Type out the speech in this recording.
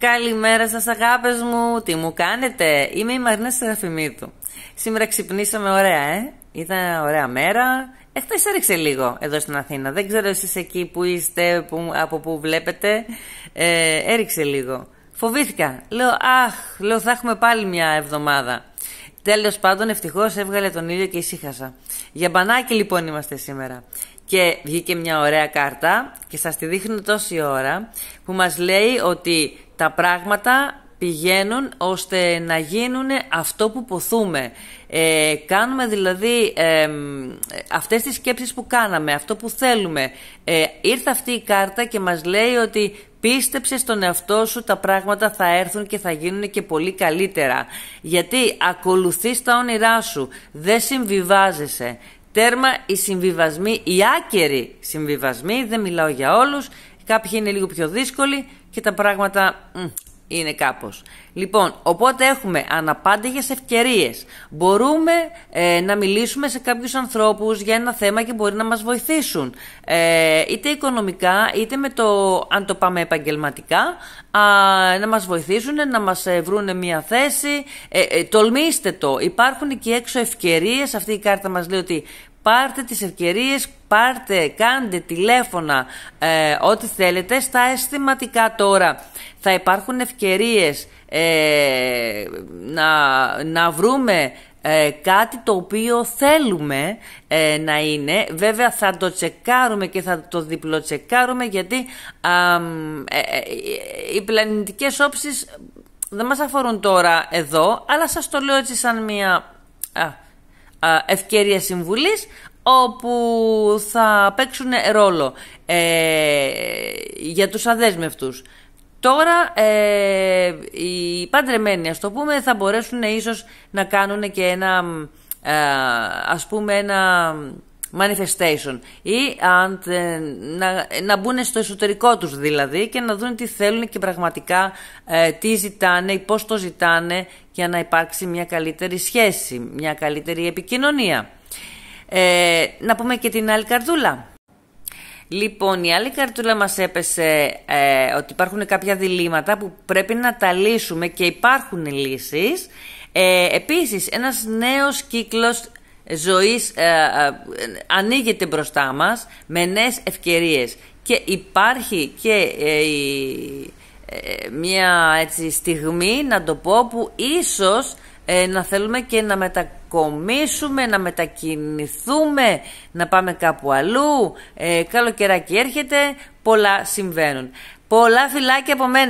Καλημέρα σας αγάπες μου, τι μου κάνετε, είμαι η Μαρίνα Σεραφιμίδου Σήμερα ξυπνήσαμε ωραία ε, ήταν ωραία μέρα Εχθές έριξε λίγο εδώ στην Αθήνα, δεν ξέρω εσείς εκεί που είστε, που, από που βλέπετε ε, Έριξε λίγο, φοβήθηκα, λέω αχ, λέω θα έχουμε πάλι μια εβδομάδα Τέλος πάντων, ευτυχώς έβγαλε τον ήλιο και ησύχασα. Για μπανάκι λοιπόν είμαστε σήμερα. Και βγήκε μια ωραία κάρτα και σας τη δείχνω τόση ώρα που μας λέει ότι τα πράγματα πηγαίνουν ώστε να γίνουν αυτό που ποθούμε. Ε, κάνουμε δηλαδή ε, αυτές τις σκέψεις που κάναμε, αυτό που θέλουμε. Ε, ήρθε αυτή η κάρτα και μας λέει ότι πίστεψε στον εαυτό σου τα πράγματα θα έρθουν και θα γίνουν και πολύ καλύτερα. Γιατί ακολουθείς τα όνειρά σου, δεν συμβιβάζεσαι. Τέρμα οι συμβιβασμοί, οι άκεροι συμβιβασμοί, δεν μιλάω για όλους, κάποιοι είναι λίγο πιο δύσκολοι και τα πράγματα είναι κάπως. Λοιπόν, οπότε έχουμε αναπάντηγες ευκαιρίες. Μπορούμε ε, να μιλήσουμε σε κάποιους ανθρώπους για ένα θέμα και μπορεί να μας βοηθήσουν. Ε, είτε οικονομικά, είτε με το, αν το πάμε επαγγελματικά, να μας βοηθήσουν, να μας ε, βρουν μια θέση. τολμήστε το. Υπάρχουν εκεί έξω ευκαιρίες. Αυτή η κάρτα μας λέει ότι πάρτε τις ευκαιρίες, πάρτε, κάντε τηλέφωνα, ε, ό,τι θέλετε, στα αισθηματικά τώρα. Θα υπάρχουν ευκαιρίες ε, να, βρούμε ε, κάτι το οποίο θέλουμε ε, να είναι. Βέβαια θα το τσεκάρουμε και θα το διπλοτσεκάρουμε γιατί οι πλανητικές όψεις δεν μας αφορούν τώρα εδώ, αλλά σας το λέω έτσι σαν μια... Ε, ευκαιρία συμβουλής όπου θα παίξουν ρόλο ε, για τους αδέσμευτους. Τώρα ε, οι παντρεμένοι ας το πούμε θα μπορέσουν ίσως να κάνουν και ένα ε, ας πούμε ένα manifestation ή αν, να, να μπουν στο εσωτερικό τους δηλαδή και να δουν τι θέλουν και πραγματικά ε, τι ζητάνε ή πώς το ζητάνε για να υπάρξει μια καλύτερη σχέση, μια καλύτερη επικοινωνία. Ε, να πούμε και την άλλη καρδούλα. Λοιπόν, η άλλη καρτούλα μας έπεσε ε, ότι υπάρχουν κάποια διλήμματα που πρέπει να τα λύσουμε και υπάρχουν λύσεις. Ε, επίσης, ένας νέος κύκλος ζωής ε, ε ανοίγεται μπροστά μας με νέες ευκαιρίες και υπάρχει και ε, ε, μια έτσι, στιγμή να το πω που ίσως να θέλουμε και να μετακομίσουμε, να μετακινηθούμε, να πάμε κάπου αλλού. Ε, και έρχεται, πολλά συμβαίνουν. Πολλά φυλάκια από μένα.